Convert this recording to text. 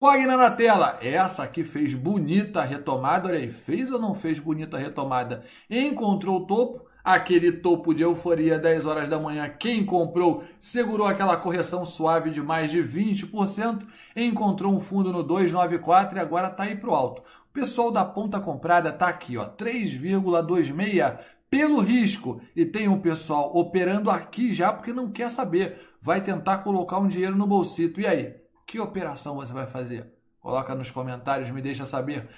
Wagner na tela. Essa aqui fez bonita retomada. Olha aí, fez ou não fez bonita retomada? Encontrou o topo. Aquele topo de euforia 10 horas da manhã, quem comprou segurou aquela correção suave de mais de 20%, encontrou um fundo no 294 e agora está aí para o alto. O pessoal da ponta comprada está aqui, ó, 3,26 pelo risco e tem um pessoal operando aqui já porque não quer saber, vai tentar colocar um dinheiro no bolsito. E aí, que operação você vai fazer? Coloca nos comentários, me deixa saber.